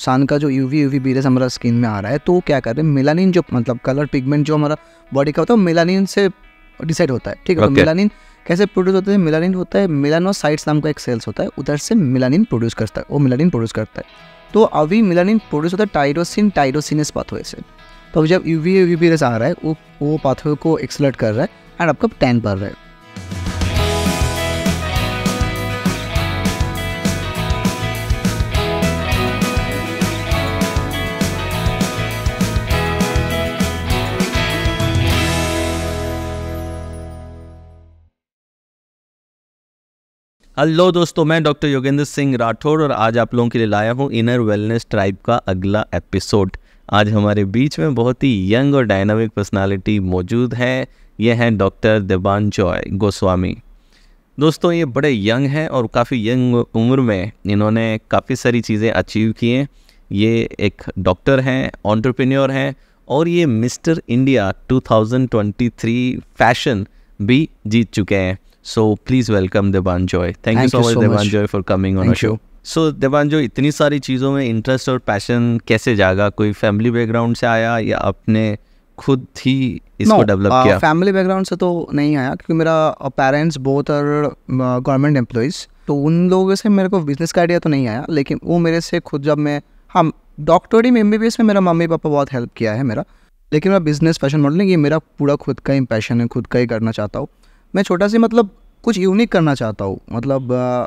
सन का जो UV UV Beerus हमारा स्किन में आ रहा है तो क्या कर रहे हैं मेलानिन जो मतलब कलर पिगमेंट जो हमारा बॉडी का होता है मेलानिन से डिसाइड होता है ठीक है तो okay. तो मेलानिन कैसे प्रोड्यूस होते हैं मेलानिन होता है मिलानोसाइट्स नाम का एक सेल्स होता है उधर से मिलानिन प्रोड्यूस करता है वो मिलानिन प्रोड्यूस करता है तो अभी मिलानिन प्रोड्यूस होता है टाइरोसिन टाइरोसिनस पाथवे से तो जब U V U V rays आ रहा है वो वो पाथवे को एक्सलर्ट कर रहा है एंड आपका टैन पड़ रहा है हेलो दोस्तों मैं डॉक्टर योगेंद्र सिंह राठौड़ और आज आप लोगों के लिए लाया हूँ इनर वेलनेस ट्राइब का अगला एपिसोड आज हमारे बीच में बहुत ही यंग और डायनामिक पर्सनालिटी मौजूद है ये हैं डॉक्टर देवान जॉय गोस्वामी दोस्तों ये बड़े यंग हैं और काफ़ी यंग उम्र में इन्होंने काफ़ी सारी चीज़ें अचीव की हैं ये एक डॉक्टर हैं ऑन्टरप्रेन्योर हैं और ये मिस्टर इंडिया 2023 फैशन भी जीत चुके हैं so please welcome Joy thank you so much Joy for coming on show so Joy इतनी सारी चीज़ों में इंटरेस्ट और पैशन कैसे जागा कोई फैमिली बैकग्राउंड से आया या आपने खुद ही इसको डेवलप no, किया फैमिली बैकग्राउंड से तो नहीं आया क्योंकि मेरा पेरेंट्स बहुत आर गवर्नमेंट एम्प्लॉयज़ तो उन लोगों से मेरे को बिजनेस का आइडिया तो नहीं आया लेकिन वो मेरे से खुद जब मैं हाँ डॉक्टरी में एम में मेरा मम्मी पापा बहुत हेल्प किया है मेरा लेकिन मैं बिजनेस पैशन मॉडल ये मेरा पूरा खुद का ही पैशन है खुद का ही करना चाहता हूँ मैं छोटा सी मतलब कुछ यूनिक करना चाहता हूँ मतलब आ,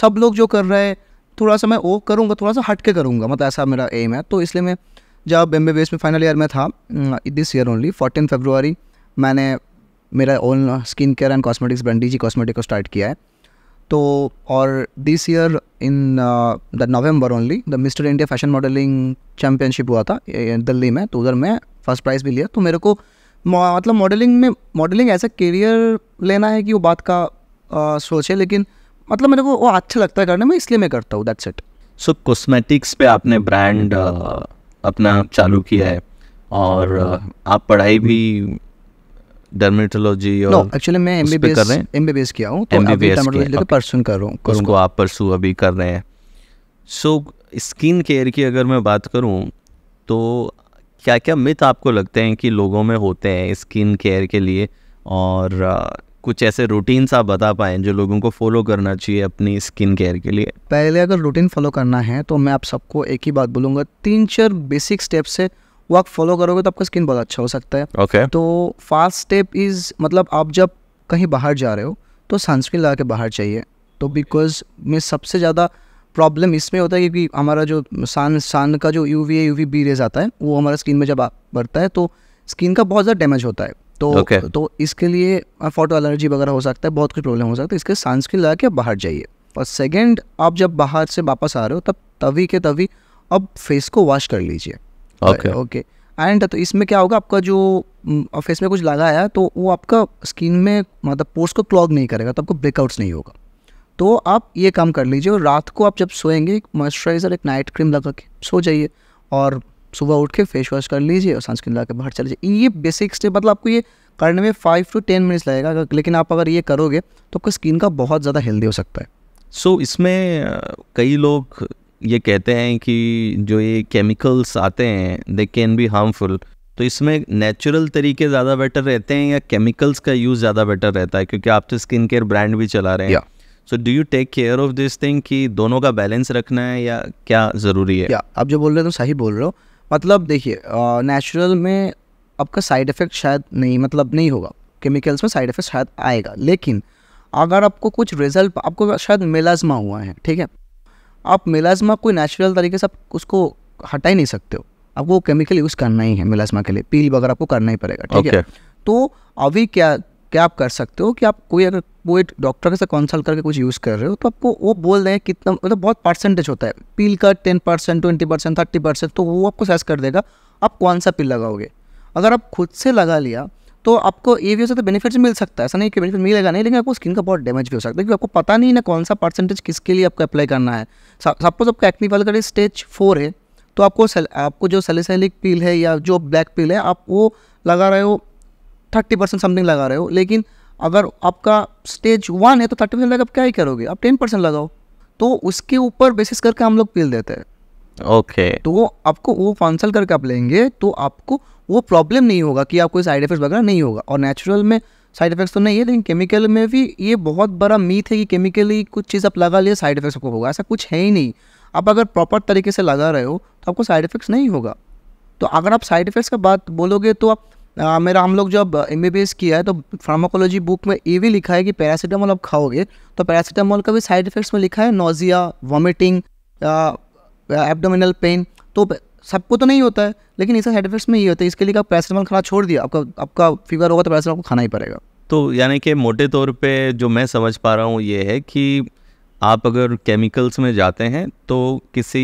सब लोग जो कर रहे हैं थोड़ा सा मैं वो करूँगा थोड़ा सा हट के करूँगा मतलब ऐसा मेरा एम है तो इसलिए मैं जब एम बी में फाइनल ईयर में था this year only fourteen February मैंने मेरा own skin care and cosmetics ब्रांडी जी कॉस्मेटिक को स्टार्ट किया है तो और this year in the November only the Mister India fashion modelling championship हुआ था दिल्ली में तो उधर मैं फर्स्ट प्राइज़ भी लिया तो मेरे को मतलब मॉडलिंग में मॉडलिंग ऐसा करियर लेना है कि वो बात का आ, सोचे लेकिन मतलब मेरे को वो अच्छा लगता है करने में इसलिए मैं करता हूँ दैट्स इट सो कॉस्मेटिक्स पे आपने ब्रांड अपना चालू किया है और आप पढ़ाई भी डर्मेटोलॉजी और एक्चुअली no, एक्चुअली मैं एमबीबीएस कर रहे हैं एमबीबीएस किया हूँ तो एमबीबीएस okay. परसों कर रहा हूँ उसको आप परसों अभी कर रहे हैं सो स्किन केयर की अगर मैं बात करूँ तो क्या क्या मिथ आपको लगते हैं कि लोगों में होते हैं स्किन केयर के लिए और आ, कुछ ऐसे रूटीन्स आप बता पाएँ जो लोगों को फॉलो करना चाहिए अपनी स्किन केयर के लिए पहले अगर रूटीन फॉलो करना है तो मैं आप सबको एक ही बात बोलूँगा तीन चार बेसिक स्टेप्स है वो आप फॉलो करोगे तो आपका स्किन बहुत अच्छा हो सकता है ओके okay. तो फास्ट स्टेप इज़ मतलब आप जब कहीं बाहर जा रहे हो तो सनस्क्रीन लगा के बाहर चाहिए तो बिकॉज मैं सबसे ज़्यादा प्रॉब्लम इसमें होता है क्योंकि हमारा जो सान सान का जो U V A U V B rays आता है वो हमारा स्किन में जब बढ़ता है तो स्किन का बहुत ज़्यादा डैमेज होता है तो okay. तो इसके लिए फोटो एलर्जी वगैरह हो सकता है बहुत कुछ प्रॉब्लम हो सकता है इसके सनस्क्रीन लगा के बाहर जाइए और सेकेंड आप जब बाहर से वापस आ रहे हो तब तभी के तभी अब फेस को वॉश कर लीजिए ओके ओके एंड तो इसमें क्या होगा आपका जो फेस में कुछ लगाया तो वो आपका स्किन में मतलब पोर्स को क्लॉग नहीं करेगा तो आपको ब्रेकआउट्स नहीं होगा तो आप ये काम कर लीजिए और रात को आप जब सोएंगे एक मॉइस्चराइज़र एक नाइट क्रीम लगा के सो जाइए और सुबह उठ के फेस वॉश कर लीजिए और सनस्क्रीन लगा के बाहर चले जाइए ये बेसिक स्टेप मतलब आपको ये करने में फाइव टू टेन मिनट्स लगेगा लेकिन आप अगर ये करोगे तो आपका स्किन का बहुत ज़्यादा हेल्दी हो सकता है सो so, इसमें कई लोग ये कहते हैं कि जो ये केमिकल्स आते हैं दे कैन बी हार्मफुल तो इसमें नेचुरल तरीके ज़्यादा बेटर रहते हैं या केमिकल्स का यूज़ ज़्यादा बेटर रहता है क्योंकि आप तो स्किन केयर ब्रांड भी चला रहे हैं yeah. So do you take care of this thing कि दोनों का बैलेंस रखना है या क्या ज़रूरी है या आप जो बोल रहे हो तो सही बोल रहे हो मतलब देखिए नेचुरल में आपका साइड इफ़ेक्ट शायद नहीं मतलब नहीं होगा केमिकल्स में साइड इफ़ेक्ट शायद आएगा लेकिन अगर आपको कुछ रिजल्ट आपको शायद मेलाजमा हुआ है ठीक है आप मेलाजमा कोई नेचुरल तरीके से आप उसको हटा ही नहीं सकते हो आपको केमिकल यूज़ करना ही है मेलाजमा के लिए पील वगैरह आपको करना ही पड़ेगा ठीक okay. है तो अभी क्या क्या आप कर सकते हो कि आप कोई अगर कोई डॉक्टर से कंसल्ट करके कुछ यूज़ कर रहे हो तो आपको वो बोल दें कितना मतलब तो बहुत परसेंटेज होता है पिल का ten percent twenty percent thirty percent तो वो आपको सेस कर देगा आप कौन सा पिल लगाओगे अगर आप खुद से लगा लिया तो आपको भी हो सकता है बेनिफिट्स मिल सकता है ऐसा नहीं कि बेनिफिट मिलेगा नहीं लेकिन आपको स्किन का बहुत डैमेज भी हो सकता है क्योंकि आपको पता नहीं ना कौन सा परसेंटेज किसके लिए आपको अप्लाई करना है सपोज आपका एक्नी वाल का स्टेज फोर है तो आपको आपको जो सेलिसलिक पील है या जो ब्लैक पील है आप वो लगा रहे हो थर्टी परसेंट समथिंग लगा रहे हो लेकिन अगर आपका स्टेज वन है तो थर्टी परसेंट लगा आप क्या ही करोगे आप टेन परसेंट लगाओ तो उसके ऊपर बेसिस करके हम लोग पील देते हैं ओके okay. तो वो आपको वो फांसल करके आप लेंगे तो आपको वो प्रॉब्लम नहीं होगा कि आपको साइड इफेक्ट्स वगैरह नहीं होगा और नेचुरल में साइड इफेक्ट्स तो नहीं है लेकिन केमिकल में भी ये बहुत बड़ा मीथ है कि केमिकली कुछ चीज़ आप लगा लिए साइड इफेक्ट्स आपको होगा ऐसा कुछ है ही नहीं आप अगर प्रॉपर तरीके से लगा रहे हो तो आपको साइड इफेक्ट्स नहीं होगा तो अगर आप साइड इफेक्ट्स का बात बोलोगे तो आप आ, मेरा हम लोग जब एम किया है तो फार्माकोलॉजी बुक में ये भी लिखा है कि पैरासीटामोल आप खाओगे तो पैरासीटामोल का भी साइड इफेक्ट्स में लिखा है नोजिया वॉमिटिंग एबडोमिनल पेन तो सबको तो नहीं होता है लेकिन इसका साइड इफेक्ट्स में ये होता है इसके लिए आप पैरासीटामोल खाना छोड़ दिया आपका आपका फीवर होगा तो पैरासीटामोल खाना ही पड़ेगा तो यानी कि मोटे तौर पर जो मैं समझ पा रहा हूँ ये है कि आप अगर केमिकल्स में जाते हैं तो किसी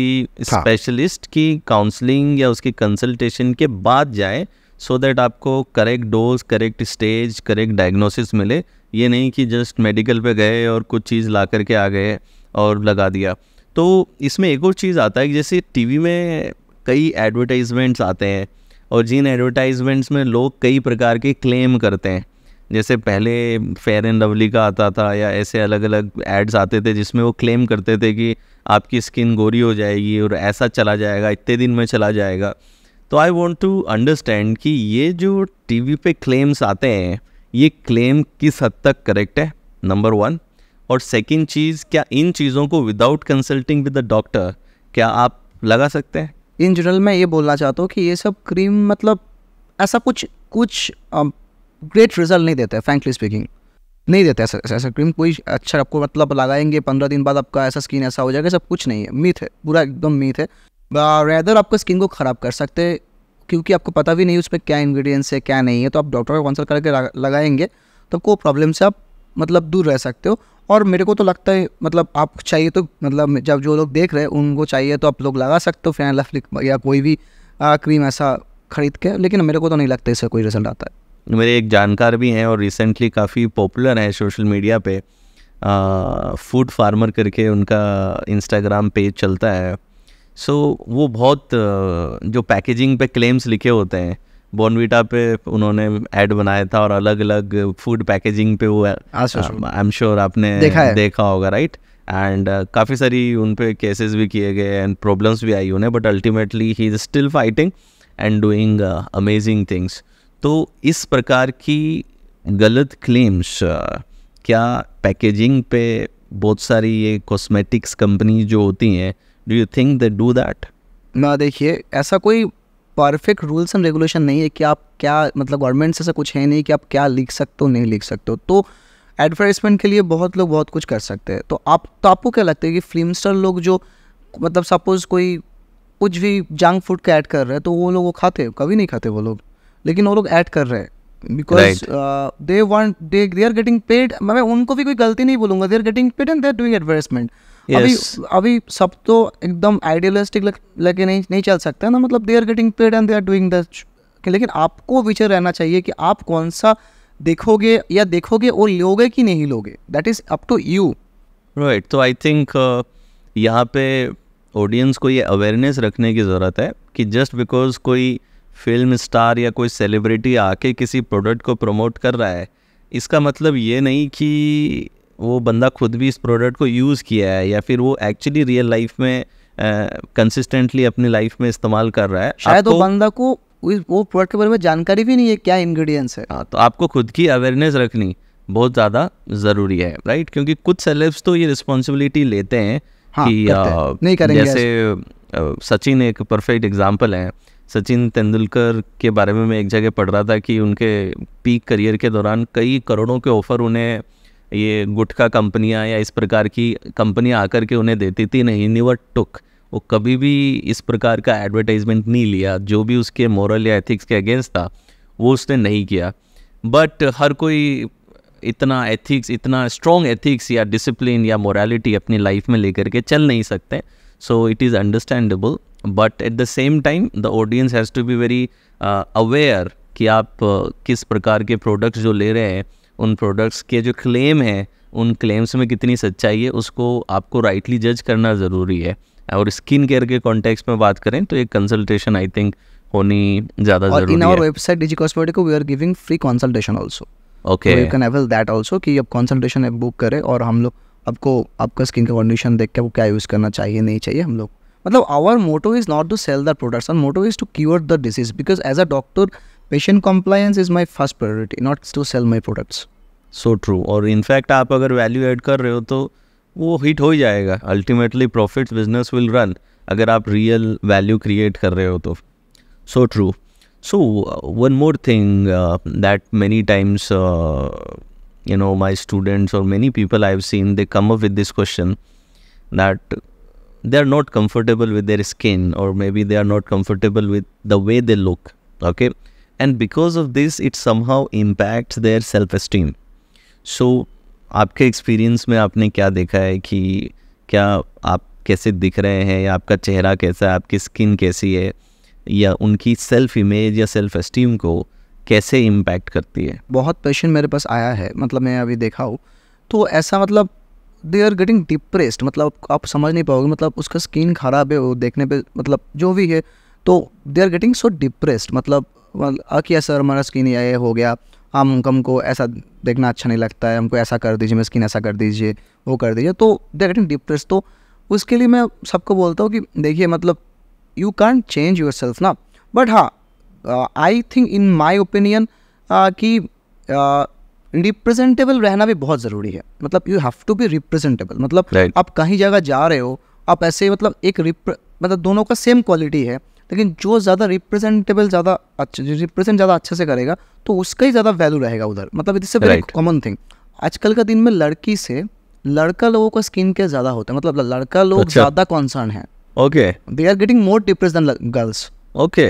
स्पेशलिस्ट हाँ। की काउंसलिंग या उसकी कंसल्टेशन के बाद जाएं सो so दैट आपको correct dose correct stage correct diagnosis मिले ये नहीं कि जस्ट मेडिकल पे गए और कुछ चीज़ ला करके आ गए और लगा दिया तो इसमें एक और चीज़ आता है कि जैसे टीवी में कई एडवर्टाइजमेंट्स आते हैं और जिन एडवर्टाइजमेंट्स में लोग कई प्रकार के क्लेम करते हैं जैसे पहले फेयर एंड लवली का आता था या ऐसे अलग अलग एड्स आते थे जिसमें वो क्लेम करते थे कि आपकी स्किन गोरी हो जाएगी और ऐसा चला जाएगा इतने दिन में चला जाएगा तो आई वॉन्ट टू अंडरस्टैंड कि ये जो टीवी पे क्लेम्स आते हैं ये क्लेम किस हद तक करेक्ट है नंबर वन और सेकंड चीज़ क्या इन चीज़ों को without consulting with the doctor क्या आप लगा सकते हैं इन जनरल मैं ये बोलना चाहता हूँ कि ये सब क्रीम मतलब ऐसा कुछ कुछ ग्रेट um, रिजल्ट नहीं देता है फ्रेंकली स्पीकिंग नहीं देता ऐसा ऐसा क्रीम कोई अच्छा आपको मतलब लगाएंगे पंद्रह दिन बाद आपका ऐसा स्किन ऐसा हो जाएगा सब कुछ नहीं है मीथ है पूरा एकदम मीथ है रेदर आपको स्किन को ख़राब कर सकते क्योंकि आपको पता भी नहीं उसमें क्या इंग्रेडिएंट्स है क्या नहीं है तो आप डॉक्टर को कंसल्ट करके लगाएंगे तो आपको प्रॉब्लम से आप मतलब दूर रह सकते हो और मेरे को तो लगता है मतलब आप चाहिए तो मतलब जब जो लोग देख रहे हैं उनको चाहिए तो आप लोग लगा सकते हो फैन लफ्लिक या कोई भी आ, क्रीम ऐसा ख़रीद के लेकिन मेरे को तो नहीं लगता इसका कोई रिजल्ट आता है मेरे एक जानकार भी हैं और रिसेंटली काफ़ी पॉपुलर हैं सोशल मीडिया पर फूड फार्मर करके उनका इंस्टाग्राम पेज चलता है सो so, वो बहुत जो पैकेजिंग पे क्लेम्स लिखे होते हैं बॉर्नविटा पे उन्होंने ऐड बनाया था और अलग अलग फूड पैकेजिंग पे वो आई एम श्योर आपने देखा, देखा होगा राइट एंड uh, काफ़ी सारी उन पर केसेज़ भी किए गए एंड प्रॉब्लम्स भी आई उन्हें but ultimately he is still fighting and doing amazing things तो इस प्रकार की गलत क्लेम्स uh, क्या पैकेजिंग पे बहुत सारी ये कॉस्मेटिक्स कंपनी जो होती हैं do you think they do that ना देखिए ऐसा कोई परफेक्ट रूल्स एंड रेगुलेशन नहीं है कि आप क्या मतलब गवर्नमेंट से ऐसा कुछ है नहीं कि आप क्या लिख सकते हो नहीं लिख सकते हो तो एडवर्टाइजमेंट के लिए बहुत लोग बहुत कुछ कर सकते हैं तो आप तो आपको क्या लगता है कि फिल्म स्टार लोग जो मतलब सपोज़ कोई कुछ भी जंक फूड का ऐड कर रहे हैं तो वो लोग वो खाते कभी नहीं खाते वो लोग लेकिन वो लोग ऐड कर रहे हैं because they want they they are getting paid मैं उनको भी कोई गलती नहीं बोलूंगा they are getting paid and they are doing advertisement yes. अभी अभी सब तो एकदम आइडियलिस्टिक लेके नहीं नहीं चल सकते ना मतलब they are getting paid and they are doing the लेकिन आपको विचर रहना चाहिए कि आप कौन सा देखोगे या देखोगे और लोगे कि नहीं लोगे that is up to you right तो आई थिंक uh, यहाँ पे ऑडियंस को ये अवेयरनेस रखने की ज़रूरत है कि जस्ट बिकॉज कोई फिल्म स्टार या कोई सेलिब्रिटी आके किसी प्रोडक्ट को प्रमोट कर रहा है इसका मतलब ये नहीं कि वो बंदा खुद भी इस प्रोडक्ट को यूज़ किया है या फिर वो एक्चुअली रियल लाइफ में कंसिस्टेंटली अपनी लाइफ में इस्तेमाल कर रहा है शायद वो बंदा को वो प्रोडक्ट के बारे में जानकारी भी नहीं है क्या इंग्रेडिएंट्स है हाँ तो आपको खुद की अवेयरनेस रखनी बहुत ज़्यादा ज़रूरी है राइट क्योंकि कुछ सेलेब्स तो ये रिस्पॉन्सिबिलिटी लेते हैं हाँ, कि आ, है। नहीं करेंगे जैसे सचिन एक परफेक्ट एग्जाम्पल है सचिन तेंदुलकर के बारे में मैं एक जगह पढ़ रहा था कि उनके पीक करियर के दौरान कई करोड़ों के ऑफ़र उन्हें ये गुटखा कंपनियां या इस प्रकार की कंपनियां आकर के उन्हें देती थी नहीं निवर टुक वो कभी भी इस प्रकार का एडवर्टाइजमेंट नहीं लिया जो भी उसके मॉरल या एथिक्स के अगेंस्ट था वो उसने नहीं किया बट हर कोई इतना एथिक्स इतना स्ट्रॉन्ग एथिक्स या डिसिप्लिन या मोरालिटी अपनी लाइफ में लेकर के चल नहीं सकते so it is understandable but at the same time the audience has to be very aware कि आप uh, किस प्रकार के प्रोडक्ट्स जो ले रहे हैं उन प्रोडक्ट्स के जो क्लेम हैं उन क्लेम्स में कितनी सच्चाई है उसको आपको राइटली जज करना ज़रूरी है और स्किन केयर के कॉन्टेक्स्ट में बात करें तो एक कंसल्टेशन आई थिंक होनी ज़्यादा जरूरी in website digi cosmetic we are giving free consultation also okay you can avail that also कि आप कंसल्टेशन बुक करें और हम लोग आपको आपका स्किन का कंडीशन देख के आपको क्या यूज़ करना चाहिए नहीं चाहिए हम लोग मतलब our motto is not to sell the products our motto is to cure the disease because as a doctor patient compliance is my first priority, not to sell my products. So true. और in fact, अगर value add कर रहे हो तो वो hit Ultimately, profits, business will run. Business will run अगर आप real value create कर रहे हो तो so true so you know my students or many people i've seen they come up with this question that they're not comfortable with their skin or maybe they are not comfortable with the way they look okay and because of this it somehow impact their self esteem so आपके experience में आपने क्या देखा है कि क्या आप कैसे दिख रहे हैं या आपका चेहरा कैसा है आपकी स्किन कैसी है या उनकी सेल्फ इमेज या सेल्फ एस्टीम को कैसे इम्पैक्ट करती है बहुत पेशेंट मेरे पास आया है मतलब मैं अभी देखा हूँ तो ऐसा मतलब दे आर गेटिंग डिप्रेस्ड मतलब आप समझ नहीं पाओगे मतलब उसका स्किन खराब है वो देखने पे मतलब जो भी है तो they are getting so depressed मतलब किया सर हमारा स्किन ये हो गया हम हमको ऐसा देखना अच्छा नहीं लगता है हमको ऐसा कर दीजिए मैं स्किन ऐसा कर दीजिए वो कर दीजिए तो दे गेटिंग डिप्रेस तो उसके लिए मैं सबको बोलता हूँ कि देखिए मतलब you can't change yourself ना बट हाँ I think in my opinion कि रिप्रेजेंटेबल uh, रहना भी बहुत ज़रूरी है मतलब you have to be representable मतलब right. आप कहीं जगह जा रहे हो आप ऐसे मतलब एक रिप्र मतलब दोनों का सेम क्वालिटी है लेकिन जो ज़्यादा रिप्रेजेंटेबल ज़्यादा अच्छा जो रिप्रेजेंट ज़्यादा अच्छे से करेगा तो उसका ही ज़्यादा वैल्यू रहेगा उधर मतलब इट इस कॉमन थिंग आजकल का दिन में लड़की से लड़का लोगों का स्किन केयर ज़्यादा होता है मतलब लड़का लोग अच्छा। ज़्यादा कॉन्सर्न है okay they are getting more depress than girls okay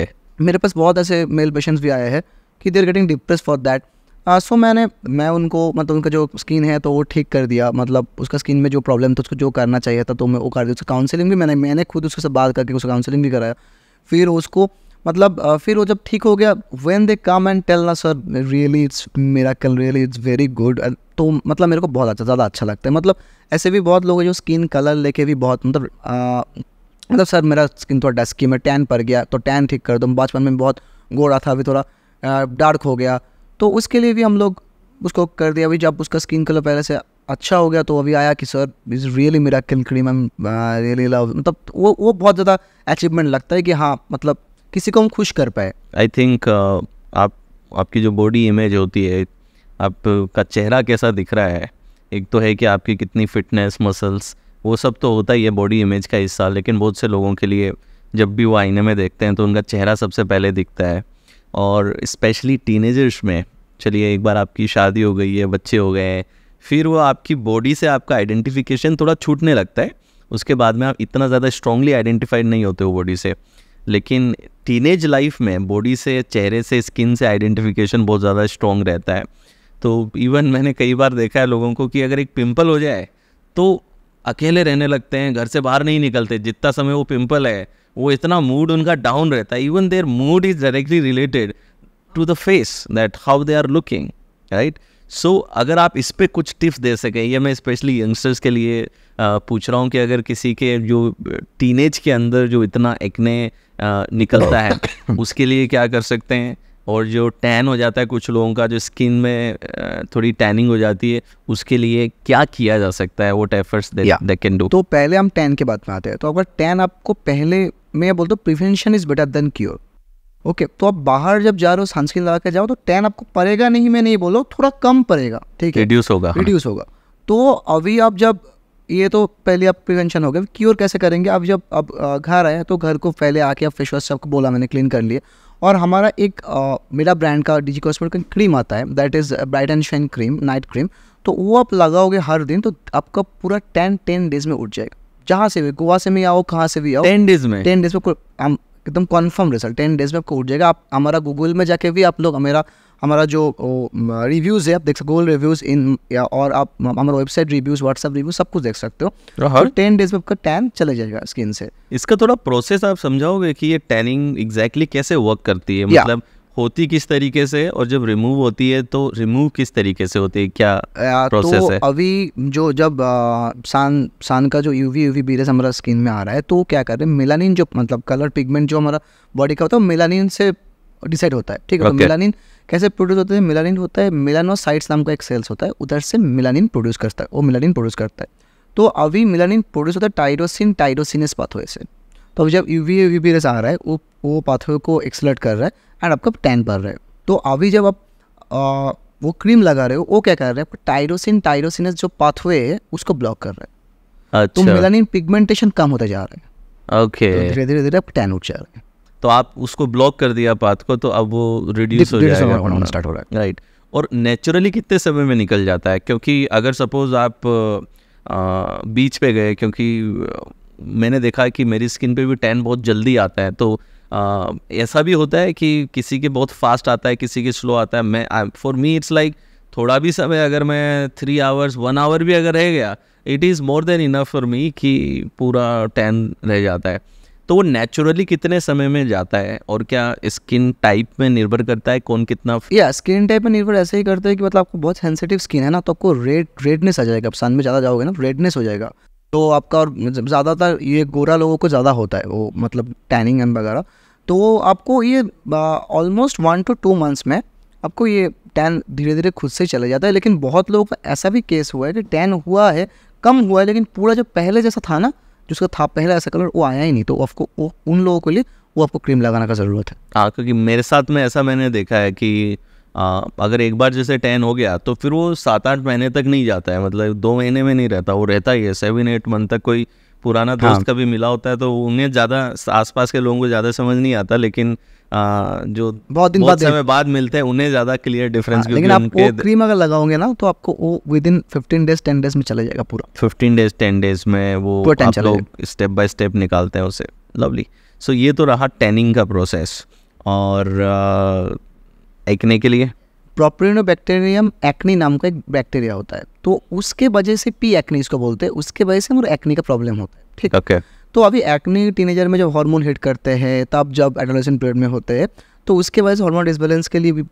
मेरे पास बहुत ऐसे मेल पेशेंट्स भी आए हैं कि they are getting depress for that so मैंने मैं उनको मतलब उनका जो स्किन है तो वो ठीक कर दिया मतलब उसका स्किन में जो प्रॉब्लम था उसको जो करना चाहिए था तो मैं वो कर दिया उसका काउंसलिंग भी मैंने मैंने खुद उसके साथ बात करके उसका काउंसलिंग भी कराया फिर उसको मतलब फिर वो जब ठीक हो गया when they come and tell ना सर रियली इट्स मेरा कल रियली इट्स वेरी गुड तो मतलब मेरे को बहुत अच्छा ज़्यादा अच्छा लगता है मतलब ऐसे भी बहुत लोग हैं जो स्किन कलर लेके भी बहुत मतलब आ, मतलब सर मेरा स्किन थोड़ा डस्की में टैन पड़ गया तो टैन ठीक कर दो बचपन में बहुत गोरा था अभी थोड़ा डार्क हो गया तो उसके लिए भी हम लोग उसको कर दिया अभी जब उसका स्किन कलर पहले से अच्छा हो गया तो अभी आया कि सर इज़ रियली मेरा किल क्रीम रियली लव मतलब वो वो बहुत ज़्यादा अचीवमेंट लगता है कि हाँ मतलब किसी को हम खुश कर पाए आई थिंक uh, आप आपकी जो बॉडी इमेज होती है आपका चेहरा कैसा दिख रहा है एक तो है कि आपकी कितनी फिटनेस मसल्स वो सब तो होता ही है बॉडी इमेज का हिस्सा लेकिन बहुत से लोगों के लिए जब भी वो आईने में देखते हैं तो उनका चेहरा सबसे पहले दिखता है और स्पेशली टीनेजर्स में चलिए एक बार आपकी शादी हो गई है बच्चे हो गए हैं फिर वो आपकी बॉडी से आपका आइडेंटिफिकेशन थोड़ा छूटने लगता है उसके बाद में आप इतना ज़्यादा स्ट्रांगली आइडेंटिफाइड नहीं होते हो बॉडी से लेकिन टीनेज लाइफ में बॉडी से चेहरे से स्किन से आइडेंटिफिकेशन बहुत ज़्यादा स्ट्रॉन्ग रहता है तो इवन मैंने कई बार देखा है लोगों को कि अगर एक पिंपल हो जाए तो अकेले रहने लगते हैं घर से बाहर नहीं निकलते जितना समय वो पिंपल है वो इतना मूड उनका डाउन रहता है even their mood is directly related to the face that how they are looking right so so, अगर आप इस पर कुछ टिप्स दे सकें ये मैं स्पेशली यंगस्टर्स के लिए पूछ रहा हूँ कि अगर किसी के जो टीनेज के अंदर जो इतना एक्ने निकलता है उसके लिए क्या कर सकते हैं और जो टैन हो जाता है कुछ लोगों का जो स्किन में थोड़ी टैनिंग हो जाती है उसके लिए क्या किया जा सकता है what efforts they can do तो पहले हम टैन के बात में आते हैं तो अगर टैन आपको पहले मैं बोलता हूँ prevention is better than cure okay तो आप बाहर जब जा रहे हो सनस्क्रीन लगा के जाओ तो टैन आपको पड़ेगा नहीं मैं नहीं बोलो थोड़ा कम पड़ेगा ठीक है रिड्यूस होगा रिड्यूस हाँ। होगा तो अभी आप जब ये तो पहले आप प्रिवेंशन हो गया क्योर कैसे करेंगे आप जब अब घर आए तो घर को पहले आके आप फेस वॉश सबको बोला मैंने क्लीन कर लिए और हमारा एक आ, मेरा ब्रांड का डिजी कॉस्मेट का क्रीम आता है that is bright and shine cream night cream तो वो आप लगाओगे हर दिन तो आपका पूरा टेन टेन डेज में उठ जाएगा जहाँ से भी गोवा से भी आओ कहाँ से भी आओ टेन डेज में टेन डेज में एकदम कन्फर्म रिजल्ट टेन डेज में आपको उठ जाएगा आप हमारा गूगल में जाके भी आप लोग हमारा हमारा जो रिव्यूज़ है आप देख सकते गूगल रिव्यूज़ इन या और आप हमारा वेबसाइट रिव्यूज़ व्हाट्सअप रिव्यूज सब कुछ देख सकते हो हर टेन तो डेज में आपका टैन चले जाएगा स्किन से इसका थोड़ा प्रोसेस आप समझाओगे कि ये टैनिंग एग्जैक्टली exactly कैसे वर्क करती है मतलब होती किस तरीके से और जब रिमूव होती है तो रिमूव किस तरीके से होती है क्या प्रोसेस तो है अभी जो जब आ, सान का जो यूवी यूवी बीरस हमारा स्किन में आ रहा है तो क्या कर रहे हैं मेलानिन जो मतलब कलर पिगमेंट जो हमारा बॉडी का होता है मेलानिन से डिसाइड होता है ठीक है तो okay. तो मेलानिन कैसे प्रोड्यूस होते हैं मेलानिन होता है मिलानोसाइट्स नाम का एक सेल्स होता है उधर से मिलानिन प्रोड्यूस करता है वो मिलानिन प्रोड्यूस करता है तो अभी मिलानिन प्रोड्यूस होता है टाइरोसिन टाइरोसिनस पाथवे से तो अब जब यू वी आ रहा है वो वो पाथवे को एक्सलर्ट कर रहा है एंड आपका टैन पड़ रहा है तो अभी जब आप आ, वो क्रीम लगा रहे हो वो क्या कर रहे हैं आपका टायरोसिन टायरोसिनस जो पाथवे है उसको ब्लॉक कर रहा है तो अच्छा। तो मेलानिन पिगमेंटेशन कम होता जा रहा है ओके तो धीरे धीरे धीरे आप टैन उठ जा रहे हैं तो आप उसको ब्लॉक कर दिया पाथ को तो अब वो रिड्यूस हो जाएगा होना स्टार्ट हो रहा है राइट और नेचुरली कितने समय में निकल जाता है क्योंकि अगर सपोज आप आ, बीच पे गए क्योंकि मैंने देखा है कि मेरी स्किन पे भी टैन बहुत जल्दी आता है तो ऐसा भी होता है कि किसी के बहुत फास्ट आता है किसी के स्लो आता है मैं फॉर मी इट्स लाइक थोड़ा भी समय अगर मैं थ्री आवर्स वन आवर भी अगर रह गया it is more than enough for me कि पूरा टैन रह जाता है तो वो नेचुरली कितने समय में जाता है और क्या स्किन टाइप में निर्भर करता है कौन कितना या स्किन टाइप में निर्भर ऐसे ही करता है कि मतलब आपको बहुत सेंसिटिव स्किन है ना तो आपको रेड रेडनेस आ जाएगा सन में ज़्यादा जाओगे ना रेडनेस तो हो जाएगा तो आपका और ज़्यादातर ये गोरा लोगों को ज़्यादा होता है वो मतलब टैनिंग एंड वगैरह तो आपको ये almost one two two months में आपको ये टैन धीरे धीरे खुद से चला जाता है लेकिन बहुत लोगों का ऐसा भी केस हुआ है कि टैन हुआ है कम हुआ है लेकिन पूरा जो पहले जैसा था ना जिसका था पहला ऐसा कलर वो आया ही नहीं तो आपको वो उन लोगों के लिए वो आपको क्रीम लगाना का ज़रूरत है हाँ क्योंकि मेरे साथ में ऐसा मैंने देखा है कि आ, अगर एक बार जैसे टैन हो गया तो फिर वो सात आठ महीने तक नहीं जाता है मतलब दो महीने में नहीं रहता वो रहता ही है सेवन एट मंथ तक कोई पुराना हाँ। दोस्त हाँ। कभी मिला होता है तो उन्हें ज़्यादा आसपास के लोगों को ज़्यादा समझ नहीं आता लेकिन आ, जो बहुत दिन बहुत बाद, बाद मिलते हैं उन्हें ज़्यादा क्लियर डिफरेंस लेकिन आप वो क्रीम अगर लगाओगे ना तो आपको वो within fifteen days ten days में चला जाएगा पूरा फिफ्टीन डेज टेन डेज में वो आप लोग स्टेप बाय स्टेप निकालते हैं उसे लवली सो ये तो रहा टेनिंग का प्रोसेस और एकने के लिए बैक्टेरियम एक्नी नाम का एक बैक्टीरिया होता है तो उसके वजह से पी एक्नी इसको बोलते हैं उसके वजह से हमारे एक्नी का प्रॉब्लम होता है ठीक है okay. तो अभी एक्नी टीनेजर में जब हार्मोन हिट करते हैं तब जब एडोलेसेंट पीरियड में होते हैं तो उसके वजह से हार्मोन डिसबैलेंस के लिए भी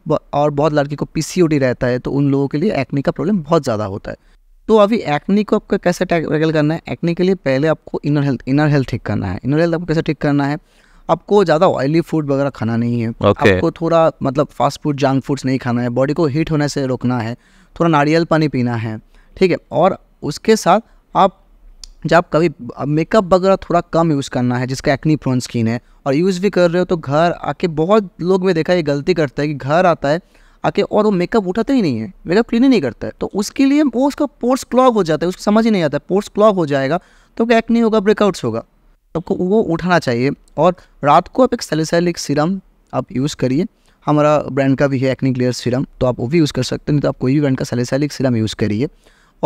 और बहुत लड़की को पी रहता है तो उन लोगों के लिए एक्नी का प्रॉब्लम बहुत ज़्यादा होता है तो अभी एक्नी को आपको कैसे टैकल करना है एक्नी के लिए पहले आपको इनर हेल्थ इनर हेल्थ ठीक करना है इनर हेल्थ आपको कैसे ठीक करना है आपको ज़्यादा ऑयली फूड वगैरह खाना नहीं है okay. आपको थोड़ा मतलब फास्ट फूड जंक फूड्स नहीं खाना है बॉडी को हीट होने से रोकना है थोड़ा नारियल पानी पीना है ठीक है और उसके साथ आप जब कभी मेकअप वगैरह थोड़ा कम यूज़ करना है जिसका एक्नी प्रोन स्किन है और यूज़ भी कर रहे हो तो घर आके बहुत लोग में देखा ये गलती करता है कि घर आता है आके और वो मेकअप उठाते ही नहीं है मेकअप क्लीन ही नहीं करता है तो उसके लिए वो उसका पोर्स क्लॉग हो जाता है उसको समझ ही नहीं आता है पोर्स क्लॉग हो जाएगा तो क्या एक्नी होगा ब्रेकआउट्स होगा आपको वो उठाना चाहिए और रात को आप एक सेलिसैलिक सीरम आप यूज़ करिए हमारा ब्रांड का भी है एक्निक लेयर सीरम तो आप वो भी यूज़ कर सकते हैं तो आप कोई भी ब्रांड का सेलिसैलिक सीरम यूज़ करिए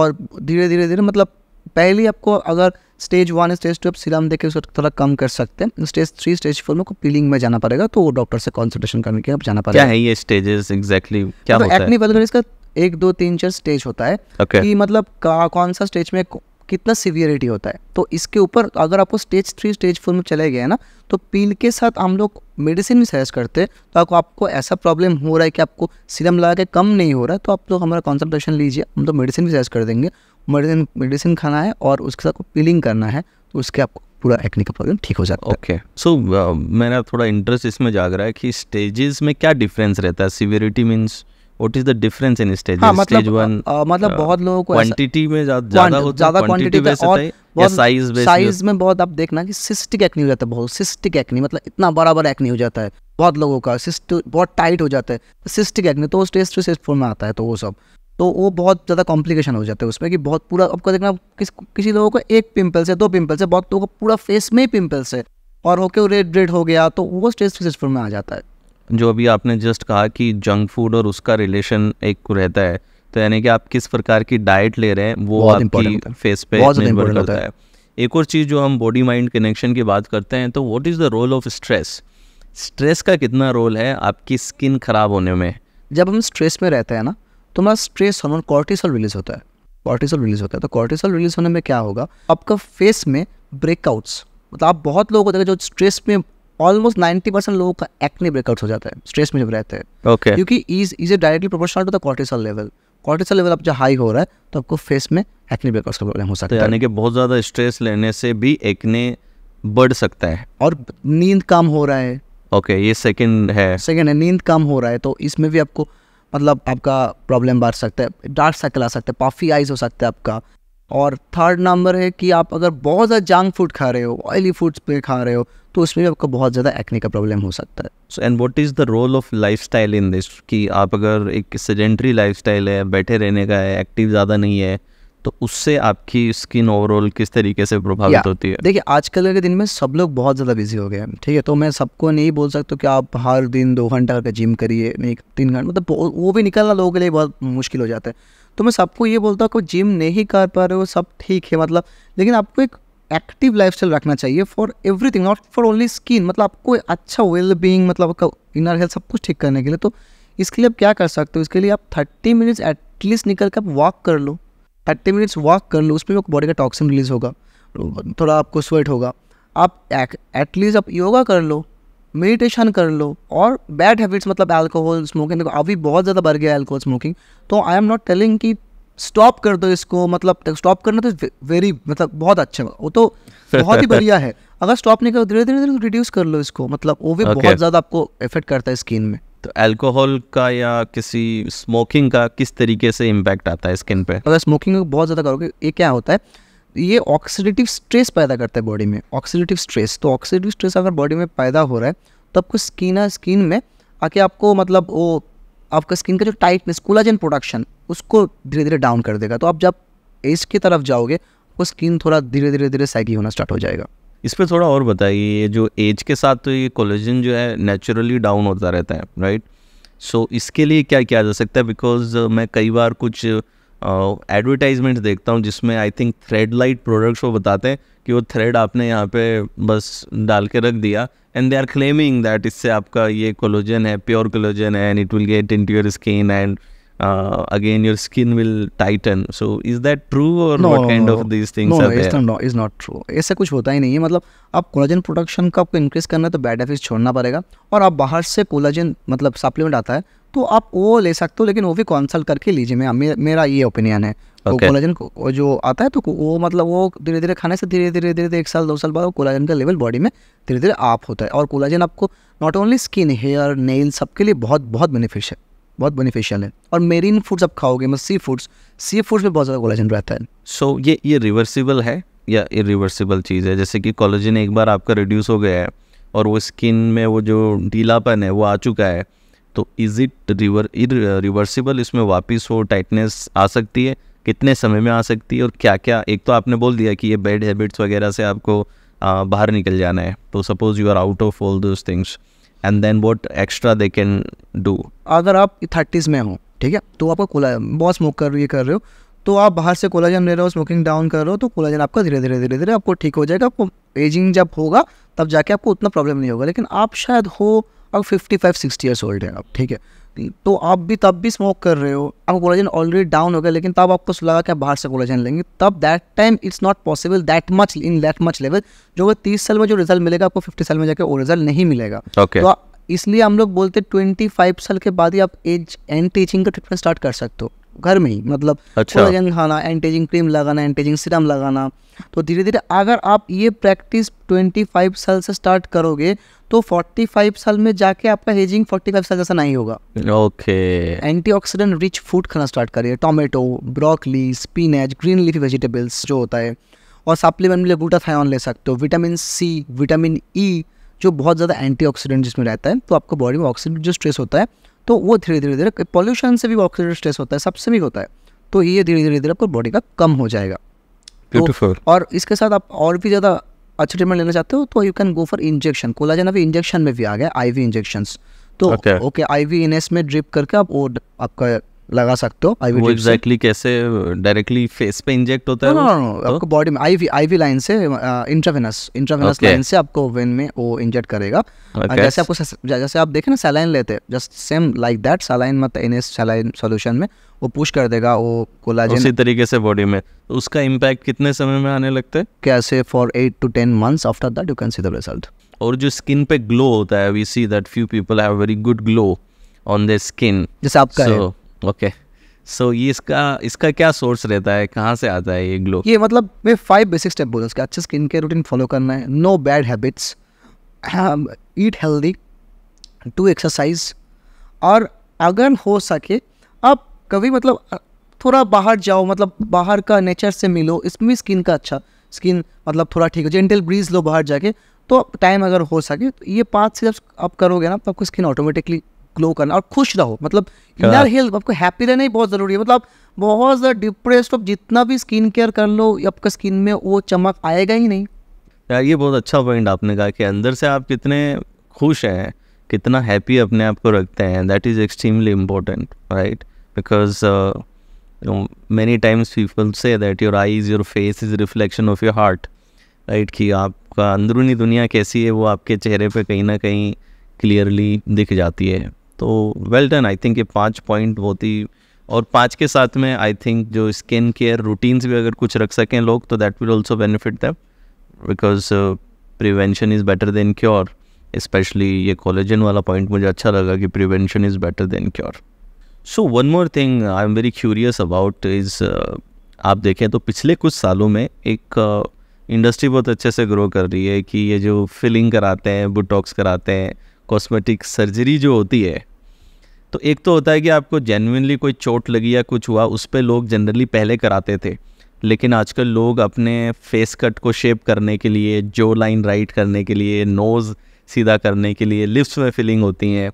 और धीरे धीरे धीरे मतलब पहले आपको अगर स्टेज वन स्टेज टू आप सीरम देखें उसको थोड़ा कम कर सकते हैं स्टेज थ्री स्टेज फोर में पीलिंग में जाना पड़ेगा तो वो डॉक्टर से कॉन्सल्टेशन करने के आप जाना पड़ेगा क्या है ये स्टेजेस एग्जैक्टली क्या मतलब होता है तो इसका एक दो तीन चार स्टेज होता है okay. कि मतलब कौन सा स्टेज में कितना सीवियरिटी होता है तो इसके ऊपर अगर आपको स्टेज थ्री स्टेज फोर में चले गए ना तो पील के साथ हम लोग मेडिसिन भी सजेस्ट करते हैं तो आपको आपको ऐसा प्रॉब्लम हो रहा है कि आपको सिरम लगा के कम नहीं हो रहा है तो आप लोग हमारा कॉन्सेंट्रेशन लीजिए हम तो मेडिसिन भी सजेस्ट कर देंगे मेडिसिन मेडिसिन खाना है और उसके साथ पीलिंग करना है तो उसके आपको पूरा एक्ने का प्रॉब्लम ठीक हो जाता okay. है ओके सो so, uh, मेरा थोड़ा इंटरेस्ट इसमें जाग रहा है कि स्टेजेस में क्या डिफरेंस रहता है severity means what is the difference in stage stage one मतलब, मतलब uh, बहुत लोगों को क्वांटिटी में ज्यादा ज्यादा क्वांटिटी में और साइज साइज में बहुत आप देखना कि सिस्टिक एक्ने हो जाता है बहुत सिस्टिक एक्ने मतलब इतना बड़ा बराबर एक्ने हो जाता है बहुत लोगों का सिस्ट बहुत टाइट हो जाता है सिस्टिक एक्ने तो स्टेज टू स्टेज फोर में आता है तो वो सब तो वो बहुत ज़्यादा कॉम्प्लिकेशन हो जाता है उसमें कि बहुत पूरा आपको देखना किस किसी लोगों को एक पिंपल्स है दो पिंपल्स है बहुत लोगों का पूरा फेस में ही पिंपल्स है और होके रेड रेड हो गया तो वो स्टेज टू स्टेज फोर में आ जाता है जो अभी आपने जस्ट कहा कि जंक फूड और उसका रिलेशन एक रहता है तो यानी कि आप किस प्रकार की डाइट ले रहे हैं वो आपकी फेस पे निर्भर करता है एक और चीज़ जो हम बॉडी माइंड कनेक्शन की बात करते हैं तो what is the role of stress stress का कितना रोल है आपकी स्किन खराब होने में जब हम स्ट्रेस में रहते हैं ना तो हमारा स्ट्रेस हॉर्मोन कॉर्टिसोल रिलीज होता है कॉर्टिसोल रिलीज होता है तो कॉर्टिसोल रिलीज होने में क्या होगा आपका फेस में ब्रेकआउट्स मतलब आप बहुत लोग होते हैं जो स्ट्रेस में ऑलमोस्ट नाइन्टी परसेंट लोगों का एक्ने ब्रेकआउट हो जाता है स्ट्रेस में जब रहते हैं ओके okay. क्योंकि is is a directly proportional to the cortisol level cortisol level अब जो हाई हो रहा है तो आपको फेस में एक्ने ब्रेकआउट का प्रॉब्लम हो तो सकता है यानी कि बहुत ज़्यादा स्ट्रेस लेने से भी एक्ने बढ़ सकता है और नींद कम हो रहा है ओके okay, ये सेकेंड है सेकेंड है नींद कम हो रहा है तो इसमें भी आपको मतलब आपका प्रॉब्लम बढ़ सकता है डार्क सर्कल आ सकता है पाफी आइज हो सकता है आपका और थर्ड नंबर है कि आप अगर बहुत ज़्यादा जंक फूड खा रहे हो ऑयली फूड्स पे खा रहे हो तो उसमें भी आपको बहुत ज़्यादा एक्ने का प्रॉब्लम हो सकता है so and what is the role of life style in this कि आप अगर एक सेडेंट्री लाइफ है बैठे रहने का है एक्टिव ज़्यादा नहीं है तो उससे आपकी स्किन ओवरऑल किस तरीके से प्रभावित होती है देखिए आजकल के दिन में सब लोग बहुत ज़्यादा बिजी हो गए हैं ठीक है तो मैं सबको नहीं बोल सकता कि आप हर दिन दो घंटा का जिम करिए एक तीन घंटा मतलब वो भी निकलना लोगों के लिए बहुत मुश्किल हो जाता है तो मैं सबको ये बोलता हूँ कि जिम नहीं कर पा रहे हो सब ठीक है मतलब लेकिन आपको एक एक्टिव लाइफ रखना चाहिए for everything not for only skin मतलब आपको अच्छा वेल बींग मतलब आपका इनर हेल्थ सब कुछ ठीक करने के लिए तो इसके लिए आप क्या कर सकते हो इसके लिए आप थर्टी मिनट्स एटलीस्ट निकल के आप वॉक कर लो थर्टी मिनट्स वॉक कर लो उसमें भी बॉडी का टॉक्सिन रिलीज होगा थोड़ा आपको स्वेट होगा आप एटलीस्ट आप योगा कर लो मेडिटेशन कर लो और बैड हैबिट्स मतलब अल्कोहल स्मोकिंग देखो अभी बहुत ज़्यादा बढ़ गया है अल्कोहल स्मोकिंग तो आई एम नॉट टेलिंग कि स्टॉप कर दो इसको मतलब स्टॉप करना तो वेरी मतलब बहुत अच्छा वो तो बहुत ही बढ़िया है अगर स्टॉप नहीं करो धीरे धीरे धीरे रिड्यूस तो कर लो इसको मतलब वो भी okay. बहुत ज़्यादा आपको इफेक्ट करता है स्किन में तो अल्कोहल का या किसी स्मोकिंग का किस तरीके से इम्पैक्ट आता है स्किन पे अगर स्मोकिंग बहुत ज़्यादा करोगे ये क्या होता है ये ऑक्सीडेटिव स्ट्रेस पैदा करता है बॉडी में ऑक्सीडेटिव स्ट्रेस तो ऑक्सीडेटिव स्ट्रेस अगर बॉडी में पैदा हो रहा है तो आपको स्किन स्किन में आके आपको मतलब वो आपका स्किन का जो टाइटनेस कोलाजन प्रोडक्शन उसको धीरे धीरे डाउन कर देगा तो आप जब एज की तरफ जाओगे वो स्किन थोड़ा धीरे धीरे धीरे सैगी होना स्टार्ट हो जाएगा इस पर थोड़ा और बताइए ये जो एज के साथ तो ये कोलेजन जो है नेचुरली डाउन होता रहता है राइट सो so, इसके लिए क्या किया जा सकता है बिकॉज uh, मैं कई बार कुछ एडवर्टाइजमेंट देखता हूँ जिसमें I think thread light products वो बताते हैं कि वो थ्रेड आपने यहाँ पे बस डाल के रख दिया and they are claiming that इससे आपका ये कोलोजन है प्योर कोलोजन है and it will get into your skin and again your skin will tighten so is that true और no, what no, kind no, ऐसा कुछ होता ही नहीं है मतलब आप कोलाजन प्रोडक्शन का आपको इंक्रीज करना है तो बैड एफिक्स छोड़ना पड़ेगा और आप बाहर से कोलाजन मतलब सप्लीमेंट आता है तो आप वो ले सकते हो लेकिन वो भी कंसल्ट करके लीजिए मैं मेरा ये ओपिनियन है कोलाजन को, जो आता है तो वो मतलब वो धीरे धीरे खाने से धीरे धीरे धीरे धीरे एक साल दो साल बाद कोलाजन का लेवल बॉडी में धीरे धीरे आप होता है और कोलाजन आपको not only skin hair nail सबके लिए बहुत बहुत बेनिफिश है बहुत बेनिफिशियल है और मेरीन फूड्स आप खाओगे मतलब सी फूड्स सी फूड्स में बहुत ज़्यादा कोलाजन रहता है सो so, ये ये रिवर्सिबल है या इरिवर्सिबल चीज़ है जैसे कि कोलाजन एक बार आपका रिड्यूस हो गया है और वो स्किन में वो जो ढीलापन है वो आ चुका है तो इज इट रिवर रिवर्सिबल इसमें वापस वो टाइटनेस आ सकती है कितने समय में आ सकती है और क्या क्या एक तो आपने बोल दिया कि ये बैड हैबिट्स वगैरह से आपको आ, बाहर निकल जाना है तो suppose you are out of all those things and then what extra they can do अगर आप थर्टीज़ में हो ठीक है तो आपका कोला बहुत स्मोक कर ये कर रहे हो तो आप बाहर से कोलाजन ले रहे हो स्मोकिंग डाउन कर रहे हो तो कोलाजन आपका धीरे धीरे धीरे धीरे आपको ठीक हो जाएगा आपको एजिंग जब होगा तब जाके आपको उतना प्रॉब्लम नहीं होगा लेकिन आप शायद हो आप fifty five sixty years old हैं आप ठीक है तो आप भी तब भी स्मोक कर रहे हो अब कोलेजन ऑलरेडी डाउन हो गया लेकिन तब आपको लगा कि आप बाहर से कोलेजन लेंगे तब that time it's not possible that much in that much level जो कि तीस साल में जो रिजल्ट मिलेगा आपको फिफ्टी साल में जाकर वो रिजल्ट नहीं मिलेगा okay. तो इसलिए हम लोग बोलते ट्वेंटी फाइव साल के बाद ही आप एज एंटी एजिंग का ट्रीटमेंट स्टार्ट कर सकते हो घर में ही मतलब अच्छा। कोलेजन खाना एंटीजिंग क्रीम लगाना एंटीजिंग सीरम सिरम लगाना तो धीरे धीरे अगर आप ये प्रैक्टिस 25 साल से स्टार्ट करोगे तो 45 साल में जाके आपका हेजिंग 45 साल जैसा नहीं होगा ओके एंटीऑक्सीडेंट रिच फूड खाना स्टार्ट करिए tomato broccoli spinach green leafy vegetables जो होता है और सप्लीमेंट में ग्लूटाथायन ले सकते हो vitamin C vitamin E e, जो बहुत ज़्यादा एंटीऑक्सीडेंट जिसमें रहता है तो आपको बॉडी में ऑक्सीडेंट जो स्ट्रेस होता है तो वो धीरे धीरे धीरे पॉल्यूशन से भी ऑक्सीडेंट स्ट्रेस होता है सबसे भी होता है तो ये धीरे धीरे धीरे आपको बॉडी का कम हो जाएगा ब्यूटीफुल तो, और इसके साथ आप और भी ज़्यादा अच्छा ट्रीटमेंट लेना चाहते हो तो you can go for injection collagen अभी इंजेक्शन में भी आ गया वी इंजेक्शन तो ओके आईवी एस में ड्रिप करके आप वो आपका लगा सकते हो आईवी वो एग्जैक्टली कैसे डायरेक्टली फेस पे इंजेक्ट होता है नो नो तो? आपको बॉडी में आईवी आईवी लाइन से इंट्रावेनस इंट्रावेनस लाइन से आपको वेन में वो इंजेक्ट करेगा uh, जैसे आपको जैसे आप देखें ना सैलाइन लेते हैं just same like that saline मतलब एनएस सैलाइन सॉल्यूशन में वो पुश कर देगा वो कोलाजन उसी तरीके से बॉडी में तो उसका इंपैक्ट कितने समय में आने लगते हैं कैसे for 8 to 10 months after that you can see the result और जो स्किन पे ग्लो होता है we see that few people have very good glow on the skin जैसे आपका so, है ओके सो ये इसका इसका क्या सोर्स रहता है कहाँ से आता है ये ग्लो ये मतलब मैं फाइव बेसिक स्टेप बोलूँ उसके अच्छे स्किन केयर रूटीन फॉलो करना है no bad habits eat healthy to exercise और अगर हो सके आप कभी मतलब थोड़ा बाहर जाओ मतलब बाहर का नेचर से मिलो इसमें भी स्किन का अच्छा स्किन मतलब थोड़ा ठीक हो जेंटल ब्रीज लो बाहर जाके तो टाइम अगर हो सके तो ये पाँच से जब आप करोगे ना तो आपको स्किन ऑटोमेटिकली ग्लो करना और खुश रहो मतलब इनर हेल्थ आपको हैप्पी रहना ही बहुत ज़रूरी है मतलब बहुत ज़्यादा डिप्रेस्ड आप जितना भी स्किन केयर कर लो आपका स्किन में वो चमक आएगा ही नहीं यार ये बहुत अच्छा पॉइंट आपने कहा कि अंदर से आप कितने खुश हैं कितना हैप्पी अपने आप को रखते हैं that is extremely important right because many times people say that your eyes your face is reflection of your heart right कि आपका अंदरूनी दुनिया कैसी है वो आपके चेहरे पे कहीं ना कहीं क्लियरली दिख जाती है तो वेल डन आई थिंक ये पाँच पॉइंट बहुत ही और पाँच के साथ में आई थिंक जो स्किन केयर रूटीन्स भी अगर कुछ रख सकें लोग तो that will also benefit them because prevention is better than cure specially ये कॉलेजन वाला पॉइंट मुझे अच्छा लगा कि prevention is better than cure so one more thing I am very curious about is आप देखें तो पिछले कुछ सालों में एक इंडस्ट्री uh, बहुत अच्छे से ग्रो कर रही है कि ये जो फिलिंग कराते हैं बुटॉक्स कराते हैं कॉस्मेटिक सर्जरी जो होती है तो एक तो होता है कि आपको जेनविनली कोई चोट लगी या कुछ हुआ उस पर लोग जनरली पहले कराते थे लेकिन आजकल लोग अपने फेस कट को शेप करने के लिए जो लाइन राइट करने के लिए नोज़ सीधा करने के लिए लिप्स में फिलिंग होती हैं